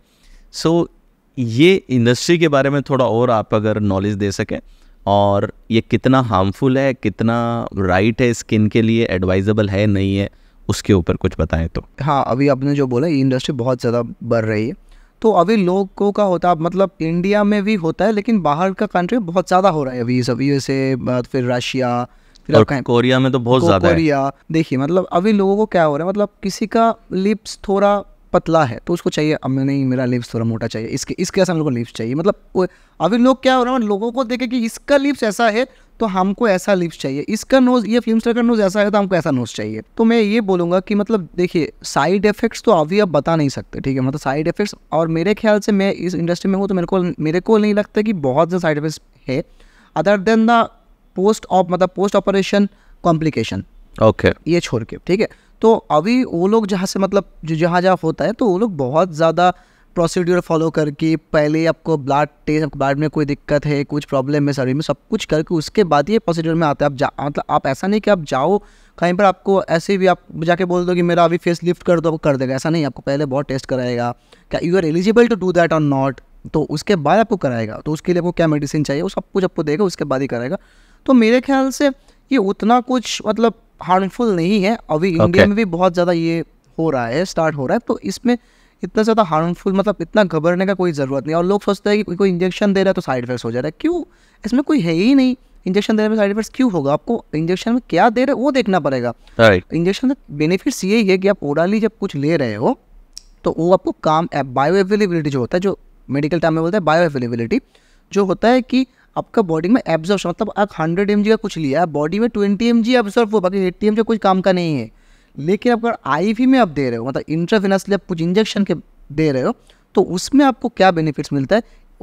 सो so, ये इंडस्ट्री के बारे में थोड़ा और आप अगर नॉलेज दे सकें और ये कितना हार्मफुल है कितना राइट है स्किन के लिए एडवाइजेबल है नहीं है उसके ऊपर कुछ बताएं तो हाँ अभी आपने जो बोला ये इंडस्ट्री बहुत ज़्यादा बढ़ रही है तो अभी लोगों का होता है मतलब इंडिया में भी होता है लेकिन बाहर का कंट्री बहुत ज़्यादा हो रहा है अभी सब जैसे फिर रशिया फिर और कोरिया में तो बहुत ज़्यादा कोरिया देखिए मतलब अभी लोगों को क्या हो रहा है मतलब किसी का लिप्स थोड़ा पतला है तो उसको चाहिए अब नहीं मेरा लिप्स थोड़ा मोटा चाहिए इसके इसके ऐसा हम लोग को लिप्स चाहिए मतलब अभी लोग क्या हो रहा है मतलब लोगों को देखे कि इसका लिप्स ऐसा है तो हमको ऐसा लिप्स चाहिए इसका नोज ये फिल्म स्टार का नोज ऐसा है तो हमको ऐसा नोज चाहिए तो मैं ये बोलूँगा कि मतलब देखिए साइड इफेक्ट्स तो अभी आप बता नहीं सकते ठीक है मतलब साइड इफेक्ट्स और मेरे ख्याल से मैं इस इंडस्ट्री में हूँ तो मेरे को मेरे को नहीं लगता कि बहुत ज़्यादा साइड इफेक्ट्स है other than the post op मतलब post operation complication okay okay. ये छोड़ के ठीक है तो अभी वो लोग जहाँ से मतलब जो जहाँ जहाँ होता है तो वो लोग बहुत ज़्यादा प्रोसीड्यूर फॉलो करके पहले आपको ब्लड टेस्ट आपको ब्लड में कोई दिक्कत है कुछ प्रॉब्लम है शरीर में सब कुछ करके उसके बाद ये प्रोसीड्यूर में आता है आप जा मतलब आप ऐसा नहीं कि आप जाओ कहीं पर आपको ऐसे भी आप जाके बोल दो कि मेरा अभी फेस लिफ्ट कर दो कर देगा ऐसा नहीं आपको पहले बहुत टेस्ट कराएगा क्या are you eligible to do that और नॉट तो उसके बाद आपको कराएगा तो उसके लिए आपको क्या मेडिसिन चाहिए वो सब कुछ आपको देगा उसके बाद ही कराएगा तो मेरे ख्याल से ये उतना कुछ मतलब हार्मफुल नहीं है अभी okay. इंडिया में भी बहुत ज़्यादा ये हो रहा है स्टार्ट हो रहा है तो इसमें इतना ज़्यादा हार्मफुल मतलब इतना घबराने का कोई ज़रूरत नहीं और लोग सोचते हैं कि कोई इंजेक्शन दे रहा है तो साइड इफेक्ट्स हो जा रहा है क्यों इसमें कोई है ही नहीं इंजेक्शन देने में साइड इफेक्ट्स क्यों होगा आपको इंजेक्शन में क्या दे रहे वो देखना पड़ेगा इंजेक्शन में बेनिफिट्स यही है कि आप ओरली जब कुछ ले रहे हो तो वो आपको काम बायो अवेलेबिलिटी जो होता है जो मेडिकल टाइम में बोलते हैं बायो अवेलेबिलिटी जो होता है कि आपका बॉडी में एब्जॉर्व मतलब आप हंड्रेड एम का कुछ लिया बॉडी में ट्वेंटी एम जी एब्जॉर्व हो बाकी एट्टी एम कोई काम का नहीं है लेकिन अगर आई वी में आप दे रहे हो मतलब इंट्राफिनसली आप कुछ इंजेक्शन के दे रहे हो तो उसमें आपको क्या बेनिफिट्स मिलता है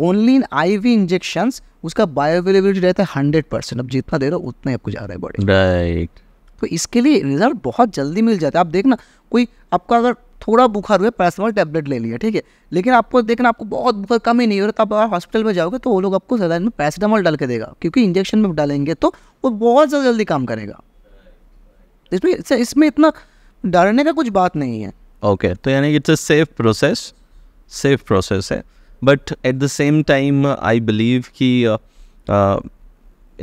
only in IV injection उसका बायोअवेलेबिलिटी रहता है हंड्रेड परसेंट अब जितना दे रहे हो उतना ही आपको जा रहा है बॉडी राइट right. तो इसके लिए रिजल्ट बहुत जल्दी मिल जाता है आप देखना कोई आपका अगर थोड़ा बुखार हुआ पैरासिटामॉल टैबलेट ले लिया ठीक है लेकिन आपको देखना आपको बहुत बुखार कम ही नहीं हो रहा तो आप, हॉस्पिटल में जाओगे तो वो लोग आपको ज़्यादा में पैरासिटामोल डाल के देगा क्योंकि इंजेक्शन में डालेंगे तो वो बहुत ज़्यादा जल्दी काम करेगा इसमें इसमें इतना डरने का कुछ बात नहीं है ओके तो यानी it's a safe process safe process है but at the same time I believe कि uh, uh,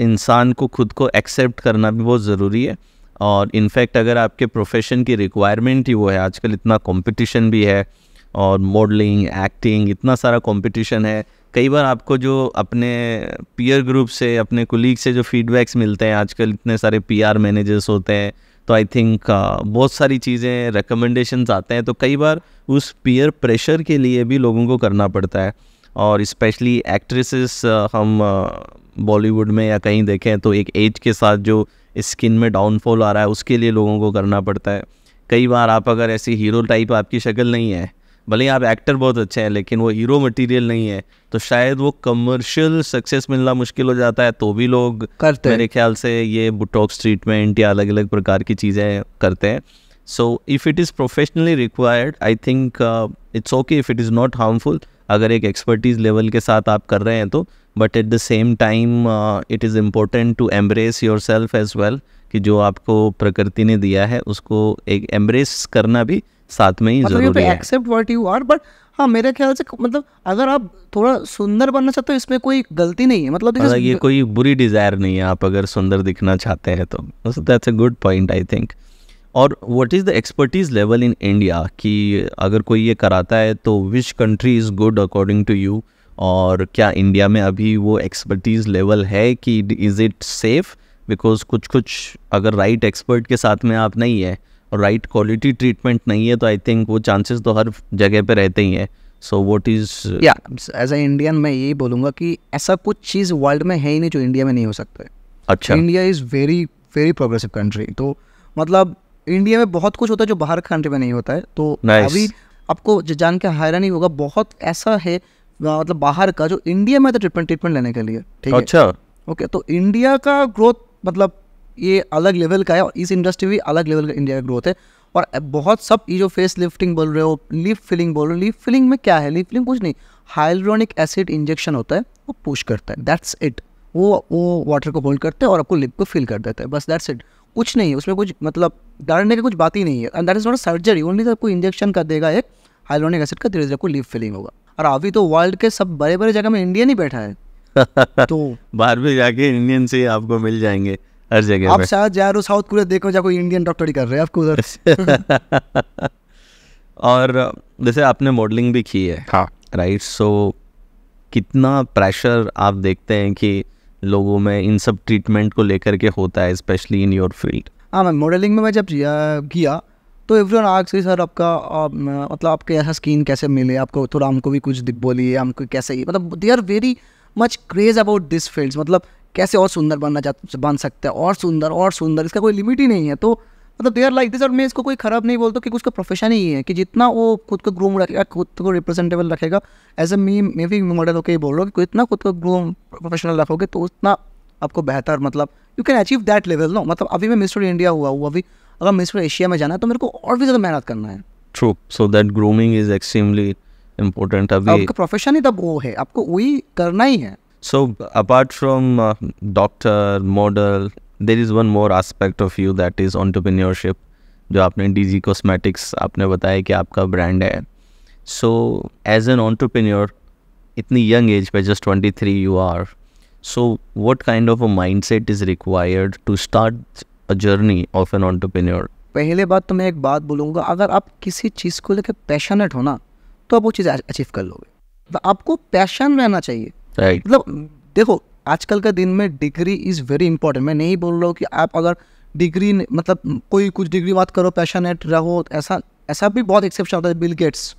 इंसान को खुद को एक्सेप्ट करना भी बहुत ज़रूरी है और इनफैक्ट अगर आपके प्रोफेशन की रिक्वायरमेंट ही वो है आजकल इतना कंपटीशन भी है और मॉडलिंग एक्टिंग इतना सारा कंपटीशन है कई बार आपको जो अपने पीयर ग्रुप से अपने कुलीग से जो फीडबैक्स मिलते हैं आजकल इतने सारे पीआर मैनेजर्स होते हैं तो आई थिंक uh, बहुत सारी चीज़ें रिकमेंडेशंस आते हैं तो कई बार उस पीयर प्रेशर के लिए भी लोगों को करना पड़ता है और स्पेशली एक्ट्रेसेस uh, हम बॉलीवुड uh, में या कहीं देखें तो एक एज के साथ जो स्किन में डाउनफॉल आ रहा है उसके लिए लोगों को करना पड़ता है कई बार आप अगर ऐसी हीरो टाइप आपकी शक्ल नहीं है भले ही आप एक्टर बहुत अच्छे हैं लेकिन वो हीरो मटेरियल नहीं है तो शायद वो कमर्शियल सक्सेस मिलना मुश्किल हो जाता है तो भी लोग करते मेरे ख्याल से ये बुटॉक्स ट्रीटमेंट या अलग अलग प्रकार की चीज़ें करते हैं so if it is professionally required I think it's okay if it is not harmful अगर एक एक्सपर्टीज़ लेवल के साथ आप कर रहे हैं तो but at the same time it is important to embrace yourself as well कि जो आपको प्रकृति ने दिया है उसको एक एम्ब्रेस करना भी साथ में ही मतलब जरूरी है accept what you are but हाँ मेरे ख्याल से मतलब अगर आप थोड़ा सुंदर बनना चाहते हो इसमें कोई गलती नहीं है मतलब ये कोई बुरी डिज़ायर नहीं है आप अगर सुंदर दिखना चाहते हैं तो that's a good point I think और what is the expertise level in India कि अगर कोई ये कराता है तो which country is good according to you और क्या इंडिया में अभी वो एक्सपर्टीज़ लेवल है कि इज़ इट सेफ़ बिकॉज कुछ कुछ अगर राइट right एक्सपर्ट के साथ में आप नहीं है और राइट क्वालिटी ट्रीटमेंट नहीं है तो आई थिंक वो चांसेस तो हर जगह पे रहते ही हैं सो वॉट इज़ या एज ए इंडियन मैं यही बोलूँगा कि ऐसा कुछ चीज़ वर्ल्ड में है ही नहीं जो इंडिया में नहीं हो सकता है अच्छा India is very very progressive country तो मतलब इंडिया में बहुत कुछ होता है जो बाहर कंट्री में नहीं होता है तो nice. अभी आपको जान के हैरानी होगा बहुत ऐसा है मतलब बाहर का जो इंडिया में ट्रीटमेंट ट्रीटमेंट लेने के लिए ठीक है अच्छा ओके तो इंडिया का ग्रोथ मतलब ये अलग लेवल का है और इस इंडस्ट्री भी अलग लेवल का इंडिया का ग्रोथ है और बहुत सब ये जो फेस लिफ्टिंग बोल रहे हो लिप फिलिंग बोल रहे हो लिप फिलिंग में क्या है लिप फिलिंग कुछ नहीं हाइलोनिक एसिड इंजेक्शन होता है वो पुश करता है दैट्स इट वो वो वाटर को होल्ड करते हैं और आपको लिप को फिल कर देता है बस दैट्स इट कुछ नहीं है उसमें कुछ मतलब डरने की कुछ बात ही नहीं है and that is not surgery only सबको इंजेक्शन कर देगा एक हाइलोनिक एसिड का धीरे धीरे आपको लिप फिलिंग होगा और अभी तो वर्ल्ड के सब बड़े बड़े जगह में इंडियन ही बैठा है तो बाहर भी जाके इंडियन से आपको मिल जाएंगे हर जगह आप शायद जा रहे हो साउथ कोरिया देखो जा कोई इंडियन डॉक्टर ही कर रहे हैं आपको उधर और जैसे आपने मॉडलिंग भी की है राइट हाँ। सो कितना प्रेशर आप देखते हैं कि लोगों में इन सब ट्रीटमेंट को लेकर के होता है स्पेशली इन योर फील्ड हाँ मैम मॉडलिंग में मैं जब किया तो एवरी वन आग से सर आपका आप, मतलब आपके ऐसा स्किन कैसे मिले आपको थोड़ा हमको भी कुछ बोलिए हमको कैसे मतलब they are very much craze about this field मतलब कैसे और सुंदर बनना चाह बन सकते हैं और सुंदर और सुंदर इसका कोई लिमिट ही नहीं है तो मतलब दे आर लाइक दिस और मैं इसको कोई ख़राब नहीं बोलता क्योंकि उसका प्रोफेशन ही है कि जितना वो खुद को ग्रूम रखेगा खुद को रिप्रेजेंटेबल रखेगा एज अ मी मे भी मॉडल होकर ये बोल रहा हूँ कि इतना खुद को ग्रूम प्रोफेशनल रखोगे तो उतना आपको बेहतर मतलब you can achieve that level no मतलब अभी मैं मिस्टर इंडिया हुआ हूँ अभी अगर मिस्टर एशिया में जाना है तो मेरे को और भी ज़्यादा मेहनत करना है true so that grooming is extremely important अभी आपका प्रोफेशन ही तब वो है आपको वही करना ही है so apart from doctor model there is one more aspect of you that is entrepreneurship जो आपने डी जी कॉस्मेटिक्स आपने बताया कि आपका ब्रांड है सो एज एन ऑन्टरप्रेन्योर इतनी यंग एज पे just twenty three you are so what kind of a mindset is required to start a journey of an entrepreneur पहले बात तो मैं एक बात बोलूँगा अगर आप किसी चीज़ को लेकर पैशनेट हो ना तो आप वो चीज़ अचीव कर लोगे तो आपको पैशन रहना चाहिए right. मतलब देखो आजकल का दिन में डिग्री इज़ वेरी इंपॉर्टेंट मैं नहीं बोल रहा हूँ कि आप अगर डिग्री मतलब कोई कुछ डिग्री बात करो पैशनेट रहो ऐसा ऐसा भी बहुत एक्सेप्शन होता है बिल गेट्स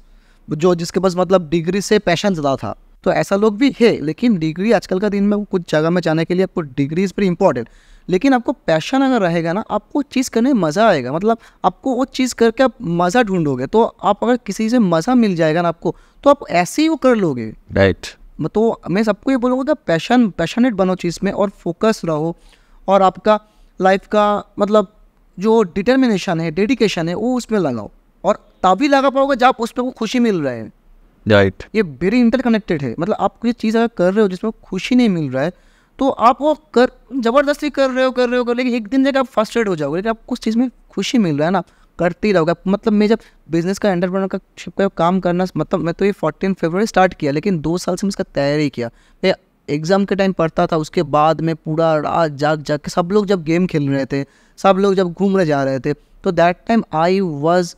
जो जिसके पास मतलब डिग्री से पैशन ज़्यादा था तो ऐसा लोग भी है लेकिन डिग्री आजकल का दिन में कुछ जगह में जाने के लिए आपको डिग्री इज़ वेरी इंपॉर्टेंट लेकिन आपको पैशन अगर रहेगा ना आपको चीज़ करने में मज़ा आएगा मतलब आपको वो चीज़ करके आप मज़ा ढूंढोगे तो आप अगर किसी से मज़ा मिल जाएगा ना आपको तो आप ऐसे ही वो कर लोगे राइट right. तो मैं सबको ये बोलूँगा कि पैशन पैशनेट बनो चीज़ में और फोकस रहो और आपका लाइफ का मतलब जो डिटर्मिनेशन है डेडिकेशन है वो उसमें लगाओ और तभी लगा पाओगे जब आप उसमें खुशी मिल रहा है राइट right. ये वेरी इंटरकनेक्टेड है मतलब आप कोई चीज़ अगर कर रहे हो जिसमें खुशी नहीं मिल रहा है तो आप वो कर ज़बरदस्ती कर रहे हो कर रहे हो कर लेकिन एक दिन जाकर आप फर्स्ट्रेट हो जाओगे लेकिन आपको उस चीज़ में खुशी मिल रहा है ना करते ही रहोगे मतलब मैं जब बिजनेस का एंटरप्रेनर का शिप का काम करना मतलब मैं तो ये फोर्टीन फेबररी स्टार्ट किया लेकिन दो साल से मैं इसका तैयारी किया मैं एग्ज़ाम के टाइम पढ़ता था उसके बाद में पूरा रात जाग जाग के सब लोग जब गेम खेल रहे थे सब लोग जब घूम रहे जा रहे थे तो that time I was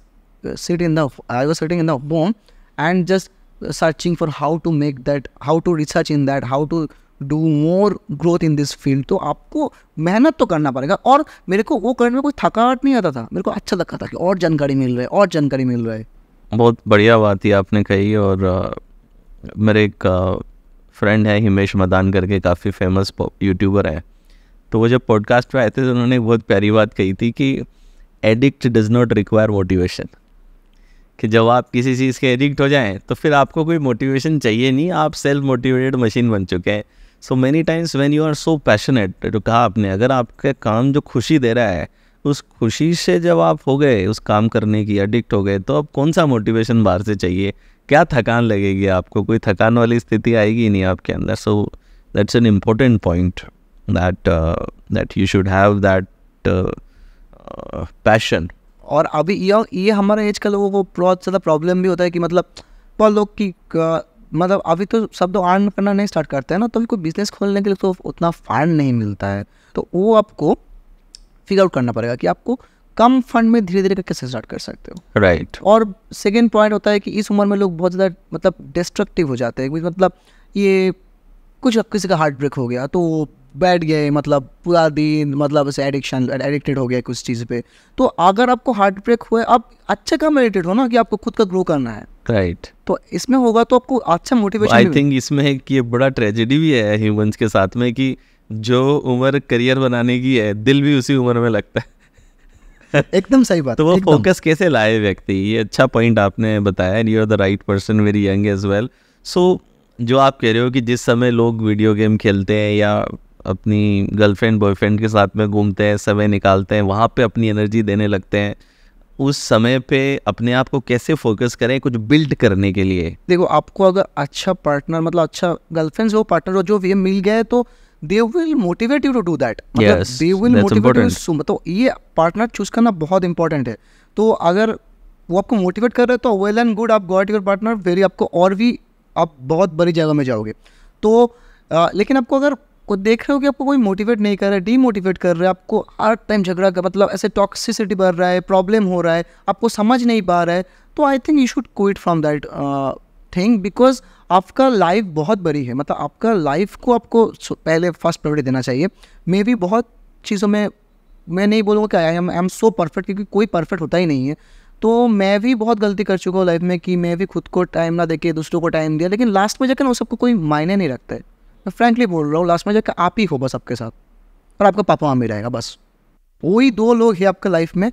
sit in the I was sitting in the home and just searching for how to make that how to research in that how to do more growth in this field तो आपको मेहनत तो करना पड़ेगा और मेरे को वो करने में कोई थकावट नहीं आता था मेरे को अच्छा लगता था कि और जानकारी मिल रहा है और जानकारी मिल रहा है बहुत बढ़िया बात ही आपने कही और आ, मेरे एक फ्रेंड है हिमेश मदान करके काफ़ी फेमस यूट्यूबर है तो वो जब पॉडकास्ट पर आए थे तो उन्होंने बहुत प्यारी बात कही थी कि addict does not require motivation कि जब आप किसी चीज़ के एडिक्ट हो जाएं तो फिर आपको कोई मोटिवेशन चाहिए नहीं आप सेल्फ मोटिवेटेड मशीन बन चुके हैं so many times when you are so passionate जो कहा आपने अगर आपके काम जो खुशी दे रहा है उस खुशी से जब आप हो गए उस काम करने की अडिक्ट हो गए तो अब कौन सा मोटिवेशन बाहर से चाहिए क्या थकान लगेगी आपको कोई थकान वाली स्थिति आएगी नहीं आपके अंदर so that's an important point that that you should have that passion और अभी ये ये हमारे एज का लोगों को बहुत ज़्यादा प्रॉब्लम भी होता है कि मतलब बहुत लोग की मतलब अभी तो सब तो अर्न करना नहीं स्टार्ट करते हैं ना तो अभी कोई बिजनेस खोलने के लिए तो उतना फंड नहीं मिलता है तो वो आपको फिगर आउट करना पड़ेगा कि आपको कम फंड में धीरे धीरे करके कैसे स्टार्ट कर सकते हो राइट right. और सेकेंड पॉइंट होता है कि इस उम्र में लोग बहुत ज़्यादा मतलब डिस्ट्रक्टिव हो जाते हैं मतलब ये कुछ किसी का हार्ट ब्रेक हो गया तो बैठ गए मतलब पूरा दिन मतलब ऐसे एडिक्शन एडिक्टेड हो गया कुछ चीज़ पे तो अगर आपको हार्ट ब्रेक हुआ अब अच्छे काम एडिक्टेड हो ना कि आपको खुद का ग्रो करना है राइट right. तो इसमें होगा तो आपको अच्छा मोटिवेशन आई थिंक इसमें एक ये बड़ा ट्रेजेडी भी है ह्यूमंस के साथ में कि जो उम्र करियर बनाने की है दिल भी उसी उम्र में लगता है एकदम सही बात तो वो फोकस कैसे लाए व्यक्ति ये अच्छा पॉइंट आपने बताया and you are the right person very young age well so जो आप कह रहे हो कि जिस समय लोग वीडियो गेम खेलते हैं या अपनी गर्लफ्रेंड बॉयफ्रेंड के साथ में घूमते हैं समय निकालते हैं वहाँ पे अपनी एनर्जी देने लगते हैं उस समय पे अपने आप को कैसे फोकस करें कुछ बिल्ड करने के लिए देखो आपको अगर अच्छा पार्टनर मतलब अच्छा गर्लफ्रेंड हो पार्टनर हो जो ये मिल गए तो they will motivate you to do that they will motivate मतलब ये पार्टनर चूज करना बहुत इंपॉर्टेंट है तो अगर वो आपको मोटिवेट कर रहे तो वेल एंड गुड आप गॉट योर पार्टनर वेरी आपको और भी आप बहुत बड़ी जगह में जाओगे तो आ, लेकिन आपको अगर आपको देख रहे हो कि आपको कोई मोटिवेट नहीं कर रहा है डीमोटिवेट कर रहा है आपको हर टाइम झगड़ा कर मतलब ऐसे टॉक्सिसिटी बढ़ रहा है प्रॉब्लम हो रहा है आपको समझ नहीं पा रहा है तो I think you should quit from that thing because आपका लाइफ बहुत बड़ी है मतलब आपका लाइफ को आपको पहले फर्स्ट प्रायोरिटी देना चाहिए मे भी बहुत चीज़ों में मैं नहीं बोलूँगा कि I am I am so perfect क्योंकि कोई परफेक्ट होता ही नहीं है तो मैं भी बहुत गलती कर चुका हूँ लाइफ में कि मैं भी खुद को टाइम ना देके दूसरों को टाइम दिया लेकिन लास्ट में जाकर वो सबको कोई मायने नहीं रखता है मैं फ्रेंकली बोल रहा हूँ लास्ट में जाकर आप ही हो बस आपके साथ और आपका पापा मामी रहेगा बस वही दो लोग हैं आपके लाइफ में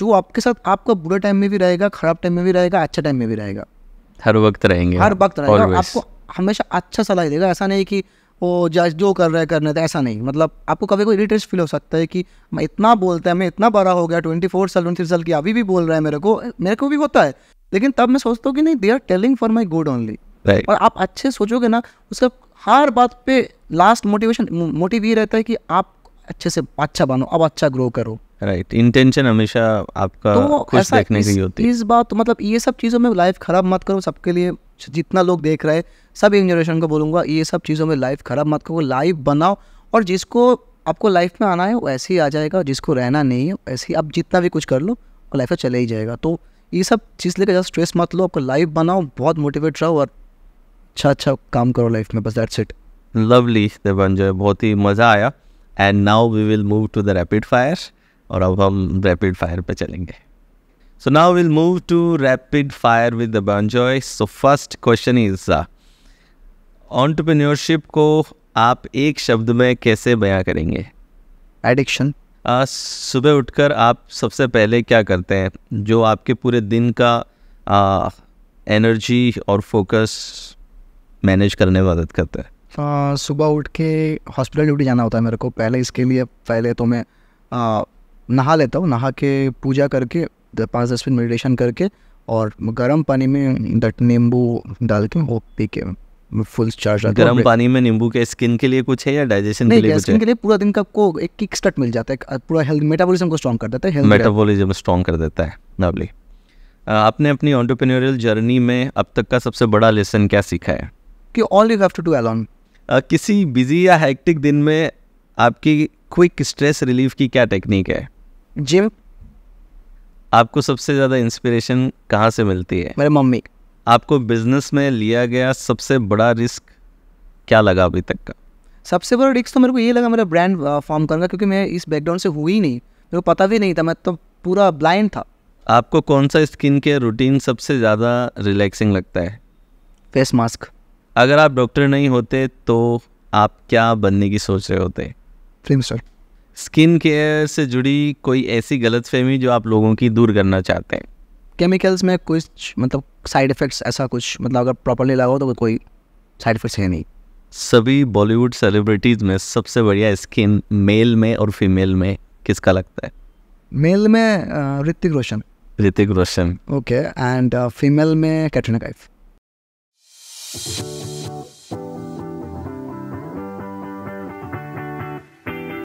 जो आपके साथ आपका बुरे टाइम में भी रहेगा ख़राब टाइम में भी रहेगा अच्छा टाइम में भी रहेगा हर वक्त रहेंगे हर वक्त रहेगा आपको हमेशा अच्छा सलाह देगा ऐसा नहीं कि वो जज जो कर रहे करने थे ऐसा नहीं मतलब आपको कभी कोई इरीटेज फील हो सकता है कि मैं इतना बोलता है मैं इतना बड़ा हो गया ट्वेंटी फोर साल ट्वेंटी साल की अभी भी बोल रहा है मेरे को मेरे को भी होता है लेकिन तब मैं सोचता हूँ कि नहीं they are telling for my good only और आप अच्छे सोचोगे ना उसका हर बात पे लास्ट मोटिवेशन मोटिव ये रहता है कि आप अच्छे से अच्छा बनो अब अच्छा ग्रो करो राइट right. इंटेंशन हमेशा आपका तो खुश देखने की होती है इस बात तो मतलब ये सब चीज़ों में लाइफ ख़राब मत करो सबके लिए जितना लोग देख रहे हैं सब एक जनरेशन को बोलूंगा ये सब चीज़ों में लाइफ ख़राब मत करो लाइफ बनाओ और जिसको आपको लाइफ में आना है वो ऐसे ही आ जाएगा जिसको रहना नहीं है ऐसे ही आप जितना भी कुछ कर लो लाइफ में चले ही जाएगा तो ये सब चीज़ लेकर ज़्यादा स्ट्रेस मत लो आपको लाइफ बनाओ बहुत मोटिवेट रहो और अच्छा अच्छा काम करो लाइफ में बस दैट्स इट लवली देवंजय बहुत ही मज़ा आया and now we will move to the rapid fire और अब हम रैपिड फायर पे चलेंगे so now will move to rapid fire with the Devanjay so first question is entrepreneurship को आप एक शब्द में कैसे बयां करेंगे एडिक्शन uh, सुबह उठकर आप सबसे पहले क्या करते हैं जो आपके पूरे दिन का एनर्जी uh, और फोकस मैनेज करने में मदद करता है आ, सुबह उठ के हॉस्पिटल ड्यूटी जाना होता है मेरे को पहले इसके लिए पहले तो मैं आ, नहा लेता हूँ नहा के पूजा करके पाँच दस मिनट मेडिटेशन करके और गर्म पानी में दट नींबू डाल के वो पी के फुल चार्ज गर्म पानी में नींबू के स्किन के लिए कुछ है या डाइजेशन के लिए कुछ स्किन के लिए पूरा दिन का को एक किक स्टार्ट मिल जाता है पूरा हेल्थ मेटाबॉलिज्म को स्ट्रॉन्ग कर देता है मेटाबॉलिज्म स्ट्रॉन्ग कर देता है लवली आपने अपनी ऑन्टरप्रेन्योरियल जर्नी में अब तक का सबसे बड़ा लेसन क्या सीखा है कि all you have to do alone किसी बिजी या हेक्टिक दिन में आपकी क्विक स्ट्रेस रिलीफ की क्या टेक्निक है जिम आपको सबसे ज़्यादा इंस्पिरेशन कहाँ से मिलती है मेरे मम्मी आपको बिजनेस में लिया गया सबसे बड़ा रिस्क क्या लगा अभी तक का सबसे बड़ा रिस्क तो मेरे को ये लगा मेरा ब्रांड फॉर्म करने का क्योंकि मैं इस बैकग्राउंड से हुई नहीं मेरे को पता भी नहीं था मैं तो पूरा ब्लाइंड था आपको कौन सा स्किन केयर रूटीन सबसे ज़्यादा रिलैक्सिंग लगता है फेस मास्क अगर आप डॉक्टर नहीं होते तो आप क्या बनने की सोच रहे होते फिल्म स्टार स्किन केयर से जुड़ी कोई ऐसी गलत फहमी जो आप लोगों की दूर करना चाहते हैं केमिकल्स में कुछ मतलब साइड इफ़ेक्ट्स ऐसा कुछ मतलब अगर प्रॉपरली लगाओ तो कोई साइड इफ़ेक्ट्स है नहीं सभी बॉलीवुड सेलिब्रिटीज़ में सबसे बढ़िया स्किन मेल में और फीमेल में किसका लगता है मेल में Hrithik Roshan Hrithik Roshan okay and female में कैटरीना कैफ you.